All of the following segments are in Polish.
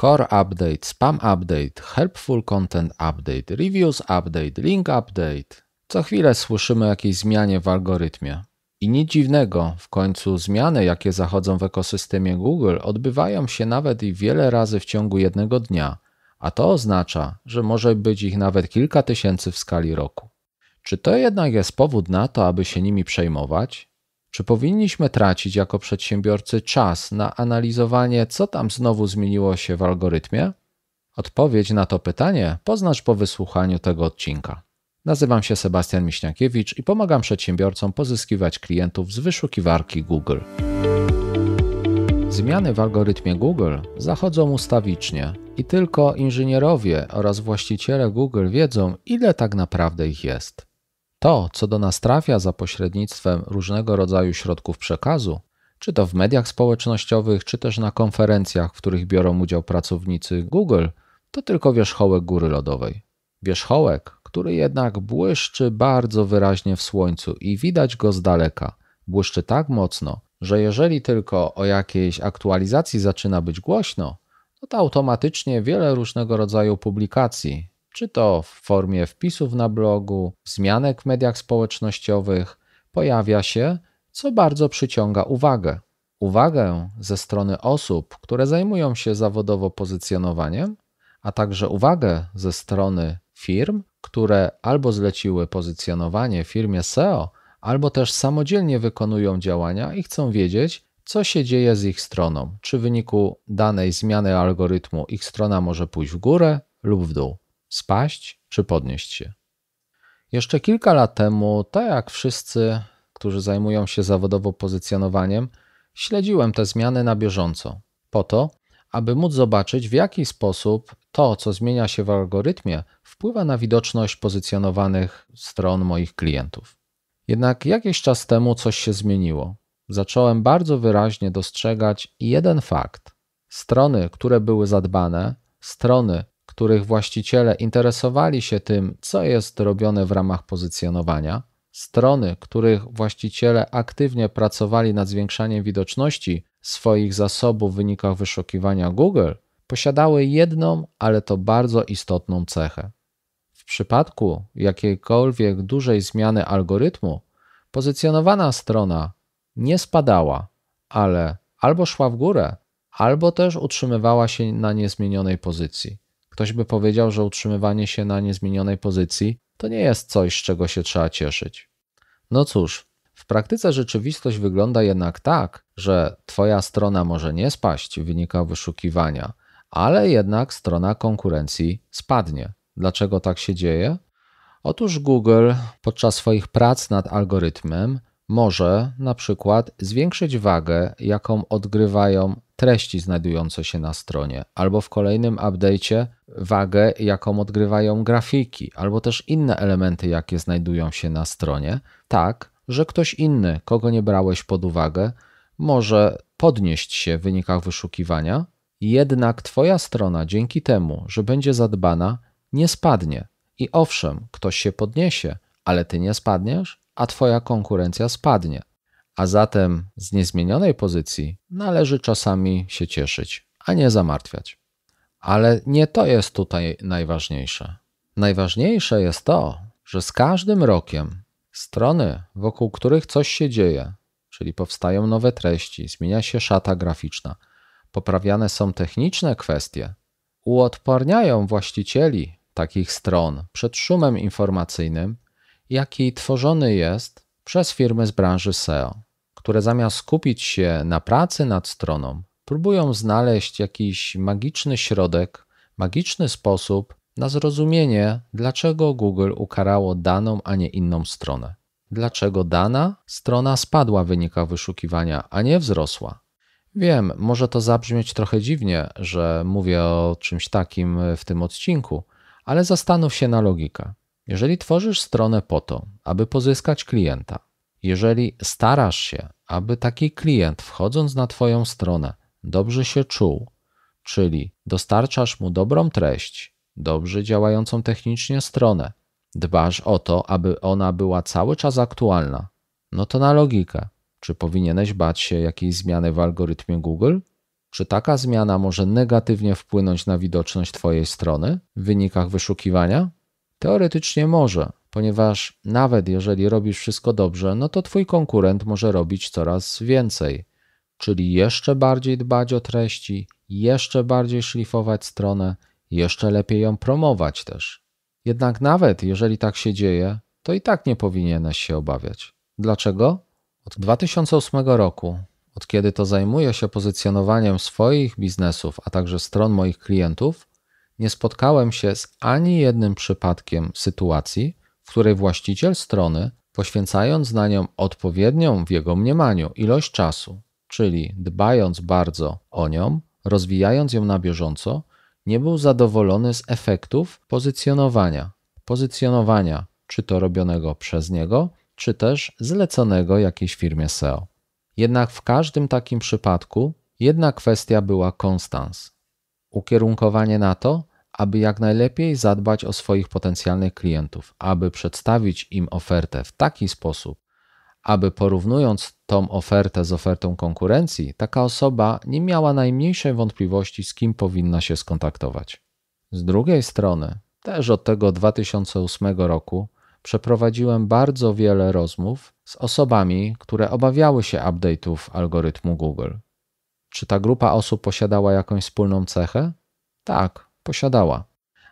Core Update, Spam Update, Helpful Content Update, Reviews Update, Link Update. Co chwilę słyszymy o jakiejś zmianie w algorytmie. I nic dziwnego, w końcu zmiany, jakie zachodzą w ekosystemie Google, odbywają się nawet i wiele razy w ciągu jednego dnia, a to oznacza, że może być ich nawet kilka tysięcy w skali roku. Czy to jednak jest powód na to, aby się nimi przejmować? Czy powinniśmy tracić jako przedsiębiorcy czas na analizowanie, co tam znowu zmieniło się w algorytmie? Odpowiedź na to pytanie poznasz po wysłuchaniu tego odcinka. Nazywam się Sebastian Miśniakiewicz i pomagam przedsiębiorcom pozyskiwać klientów z wyszukiwarki Google. Zmiany w algorytmie Google zachodzą ustawicznie i tylko inżynierowie oraz właściciele Google wiedzą, ile tak naprawdę ich jest. To, co do nas trafia za pośrednictwem różnego rodzaju środków przekazu, czy to w mediach społecznościowych, czy też na konferencjach, w których biorą udział pracownicy Google, to tylko wierzchołek góry lodowej. Wierzchołek, który jednak błyszczy bardzo wyraźnie w słońcu i widać go z daleka. Błyszczy tak mocno, że jeżeli tylko o jakiejś aktualizacji zaczyna być głośno, no to automatycznie wiele różnego rodzaju publikacji, czy to w formie wpisów na blogu, zmianek w mediach społecznościowych, pojawia się, co bardzo przyciąga uwagę. Uwagę ze strony osób, które zajmują się zawodowo pozycjonowaniem, a także uwagę ze strony firm, które albo zleciły pozycjonowanie firmie SEO, albo też samodzielnie wykonują działania i chcą wiedzieć, co się dzieje z ich stroną. Czy w wyniku danej zmiany algorytmu ich strona może pójść w górę lub w dół spaść czy podnieść się. Jeszcze kilka lat temu, tak jak wszyscy, którzy zajmują się zawodowo pozycjonowaniem, śledziłem te zmiany na bieżąco, po to, aby móc zobaczyć, w jaki sposób to, co zmienia się w algorytmie, wpływa na widoczność pozycjonowanych stron moich klientów. Jednak jakiś czas temu coś się zmieniło. Zacząłem bardzo wyraźnie dostrzegać jeden fakt. Strony, które były zadbane, strony, których właściciele interesowali się tym, co jest robione w ramach pozycjonowania, strony, których właściciele aktywnie pracowali nad zwiększaniem widoczności swoich zasobów w wynikach wyszukiwania Google, posiadały jedną, ale to bardzo istotną cechę. W przypadku jakiejkolwiek dużej zmiany algorytmu, pozycjonowana strona nie spadała, ale albo szła w górę, albo też utrzymywała się na niezmienionej pozycji. Ktoś by powiedział, że utrzymywanie się na niezmienionej pozycji to nie jest coś, z czego się trzeba cieszyć. No cóż, w praktyce rzeczywistość wygląda jednak tak, że Twoja strona może nie spaść w wyniku wyszukiwania, ale jednak strona konkurencji spadnie. Dlaczego tak się dzieje? Otóż Google podczas swoich prac nad algorytmem może na przykład zwiększyć wagę, jaką odgrywają treści znajdujące się na stronie, albo w kolejnym update'cie wagę, jaką odgrywają grafiki, albo też inne elementy, jakie znajdują się na stronie, tak, że ktoś inny, kogo nie brałeś pod uwagę, może podnieść się w wynikach wyszukiwania, jednak Twoja strona dzięki temu, że będzie zadbana, nie spadnie. I owszem, ktoś się podniesie, ale Ty nie spadniesz, a Twoja konkurencja spadnie. A zatem z niezmienionej pozycji należy czasami się cieszyć, a nie zamartwiać. Ale nie to jest tutaj najważniejsze. Najważniejsze jest to, że z każdym rokiem strony, wokół których coś się dzieje, czyli powstają nowe treści, zmienia się szata graficzna, poprawiane są techniczne kwestie, uodporniają właścicieli takich stron przed szumem informacyjnym, jaki tworzony jest przez firmy z branży SEO które zamiast skupić się na pracy nad stroną, próbują znaleźć jakiś magiczny środek, magiczny sposób na zrozumienie, dlaczego Google ukarało daną, a nie inną stronę. Dlaczego dana strona spadła w wynikach wyszukiwania, a nie wzrosła. Wiem, może to zabrzmieć trochę dziwnie, że mówię o czymś takim w tym odcinku, ale zastanów się na logikę. Jeżeli tworzysz stronę po to, aby pozyskać klienta, jeżeli starasz się, aby taki klient wchodząc na Twoją stronę dobrze się czuł, czyli dostarczasz mu dobrą treść, dobrze działającą technicznie stronę, dbasz o to, aby ona była cały czas aktualna, no to na logikę. Czy powinieneś bać się jakiejś zmiany w algorytmie Google? Czy taka zmiana może negatywnie wpłynąć na widoczność Twojej strony w wynikach wyszukiwania? Teoretycznie może, ponieważ nawet jeżeli robisz wszystko dobrze, no to twój konkurent może robić coraz więcej, czyli jeszcze bardziej dbać o treści, jeszcze bardziej szlifować stronę, jeszcze lepiej ją promować też. Jednak nawet jeżeli tak się dzieje, to i tak nie powinieneś się obawiać. Dlaczego? Od 2008 roku, od kiedy to zajmuję się pozycjonowaniem swoich biznesów, a także stron moich klientów, nie spotkałem się z ani jednym przypadkiem sytuacji, w której właściciel strony, poświęcając na nią odpowiednią w jego mniemaniu ilość czasu, czyli dbając bardzo o nią, rozwijając ją na bieżąco, nie był zadowolony z efektów pozycjonowania, pozycjonowania czy to robionego przez niego, czy też zleconego jakiejś firmie SEO. Jednak w każdym takim przypadku jedna kwestia była konstans. Ukierunkowanie na to, aby jak najlepiej zadbać o swoich potencjalnych klientów, aby przedstawić im ofertę w taki sposób, aby porównując tą ofertę z ofertą konkurencji, taka osoba nie miała najmniejszej wątpliwości, z kim powinna się skontaktować. Z drugiej strony, też od tego 2008 roku przeprowadziłem bardzo wiele rozmów z osobami, które obawiały się update'ów algorytmu Google. Czy ta grupa osób posiadała jakąś wspólną cechę? Tak, posiadała.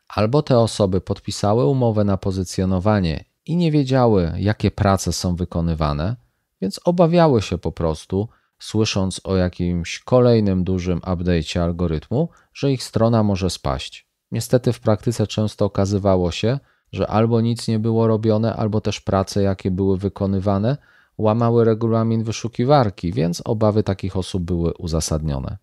Albo te osoby podpisały umowę na pozycjonowanie i nie wiedziały, jakie prace są wykonywane, więc obawiały się po prostu, słysząc o jakimś kolejnym dużym update'cie algorytmu, że ich strona może spaść. Niestety w praktyce często okazywało się, że albo nic nie było robione, albo też prace, jakie były wykonywane, łamały regulamin wyszukiwarki, więc obawy takich osób były uzasadnione.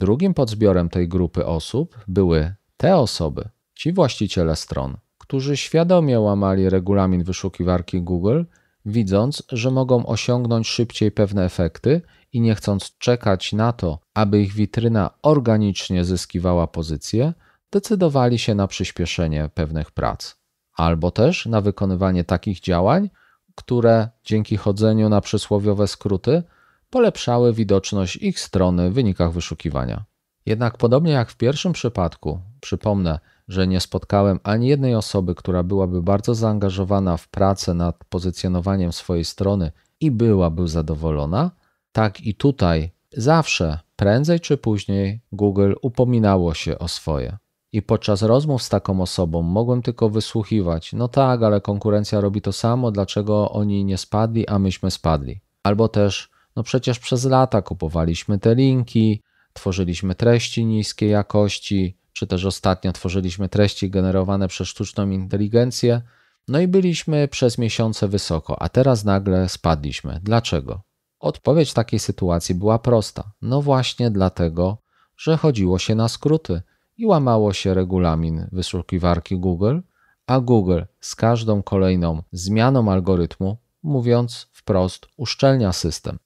Drugim podzbiorem tej grupy osób były te osoby, ci właściciele stron, którzy świadomie łamali regulamin wyszukiwarki Google, widząc, że mogą osiągnąć szybciej pewne efekty i nie chcąc czekać na to, aby ich witryna organicznie zyskiwała pozycję, decydowali się na przyspieszenie pewnych prac, albo też na wykonywanie takich działań, które dzięki chodzeniu na przysłowiowe skróty polepszały widoczność ich strony w wynikach wyszukiwania. Jednak podobnie jak w pierwszym przypadku, przypomnę, że nie spotkałem ani jednej osoby, która byłaby bardzo zaangażowana w pracę nad pozycjonowaniem swojej strony i byłaby zadowolona, tak i tutaj zawsze, prędzej czy później, Google upominało się o swoje. I podczas rozmów z taką osobą mogłem tylko wysłuchiwać: no tak, ale konkurencja robi to samo, dlaczego oni nie spadli, a myśmy spadli. Albo też, no przecież przez lata kupowaliśmy te linki, tworzyliśmy treści niskiej jakości, czy też ostatnio tworzyliśmy treści generowane przez sztuczną inteligencję, no i byliśmy przez miesiące wysoko, a teraz nagle spadliśmy. Dlaczego? Odpowiedź takiej sytuacji była prosta. No właśnie dlatego, że chodziło się na skróty i łamało się regulamin wyszukiwarki Google, a Google z każdą kolejną zmianą algorytmu, mówiąc wprost, uszczelnia system.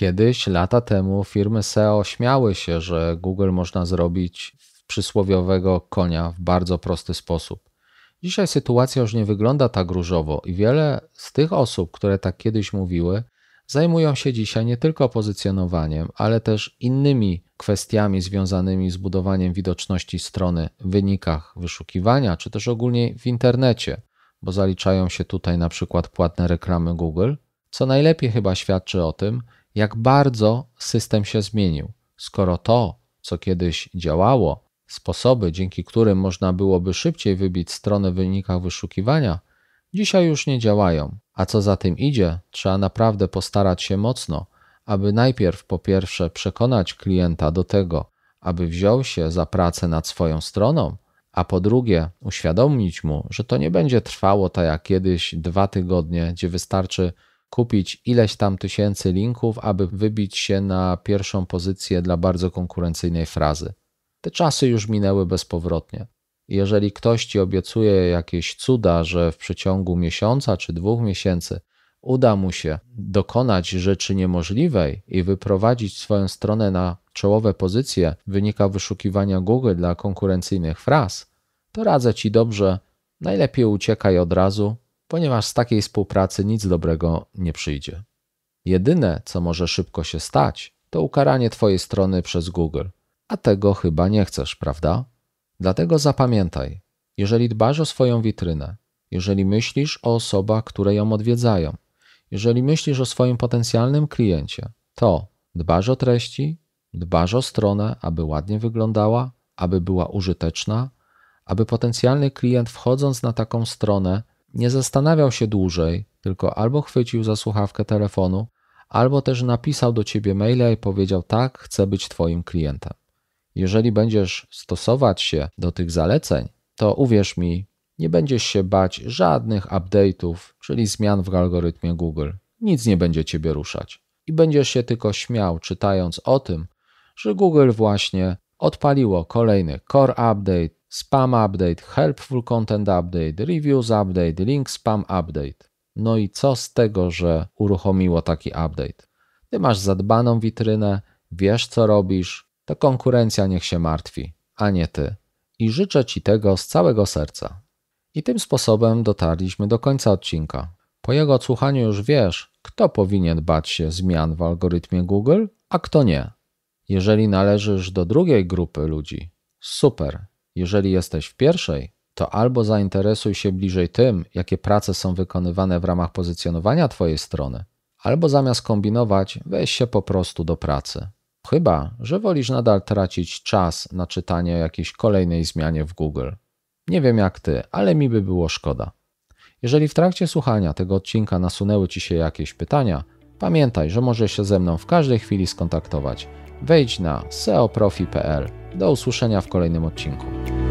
Kiedyś, lata temu, firmy SEO śmiały się, że Google można zrobić przysłowiowego konia w bardzo prosty sposób. Dzisiaj sytuacja już nie wygląda tak różowo i wiele z tych osób, które tak kiedyś mówiły, zajmują się dzisiaj nie tylko pozycjonowaniem, ale też innymi kwestiami związanymi z budowaniem widoczności strony w wynikach wyszukiwania, czy też ogólnie w internecie, bo zaliczają się tutaj na przykład płatne reklamy Google, co najlepiej chyba świadczy o tym, jak bardzo system się zmienił, skoro to, co kiedyś działało, sposoby, dzięki którym można byłoby szybciej wybić strony w wynikach wyszukiwania, dzisiaj już nie działają. A co za tym idzie, trzeba naprawdę postarać się mocno, aby najpierw po pierwsze przekonać klienta do tego, aby wziął się za pracę nad swoją stroną, a po drugie uświadomić mu, że to nie będzie trwało tak jak kiedyś dwa tygodnie, gdzie wystarczy kupić ileś tam tysięcy linków, aby wybić się na pierwszą pozycję dla bardzo konkurencyjnej frazy. Te czasy już minęły bezpowrotnie. Jeżeli ktoś ci obiecuje jakieś cuda, że w przeciągu miesiąca czy dwóch miesięcy uda mu się dokonać rzeczy niemożliwej i wyprowadzić swoją stronę na czołowe pozycje wynika wyszukiwania Google dla konkurencyjnych fraz, to radzę ci dobrze, najlepiej uciekaj od razu, ponieważ z takiej współpracy nic dobrego nie przyjdzie. Jedyne, co może szybko się stać, to ukaranie Twojej strony przez Google, a tego chyba nie chcesz, prawda? Dlatego zapamiętaj, jeżeli dbasz o swoją witrynę, jeżeli myślisz o osobach, które ją odwiedzają, jeżeli myślisz o swoim potencjalnym kliencie, to dbasz o treści, dbasz o stronę, aby ładnie wyglądała, aby była użyteczna, aby potencjalny klient wchodząc na taką stronę nie zastanawiał się dłużej, tylko albo chwycił za słuchawkę telefonu, albo też napisał do ciebie maila i powiedział: Tak, chcę być Twoim klientem. Jeżeli będziesz stosować się do tych zaleceń, to uwierz mi, nie będziesz się bać żadnych update'ów, czyli zmian w algorytmie Google. Nic nie będzie ciebie ruszać. I będziesz się tylko śmiał, czytając o tym, że Google właśnie odpaliło kolejny Core Update, Spam Update, Helpful Content Update, Reviews Update, Link Spam Update. No i co z tego, że uruchomiło taki update? Ty masz zadbaną witrynę, wiesz co robisz, to konkurencja niech się martwi, a nie ty. I życzę Ci tego z całego serca. I tym sposobem dotarliśmy do końca odcinka. Po jego odsłuchaniu już wiesz, kto powinien bać się zmian w algorytmie Google, a kto nie. Jeżeli należysz do drugiej grupy ludzi, super. Jeżeli jesteś w pierwszej, to albo zainteresuj się bliżej tym, jakie prace są wykonywane w ramach pozycjonowania Twojej strony, albo zamiast kombinować, weź się po prostu do pracy. Chyba, że wolisz nadal tracić czas na czytanie o jakiejś kolejnej zmianie w Google. Nie wiem jak ty, ale mi by było szkoda. Jeżeli w trakcie słuchania tego odcinka nasunęły ci się jakieś pytania, pamiętaj, że możesz się ze mną w każdej chwili skontaktować wejdź na seoprofi.pl. Do usłyszenia w kolejnym odcinku.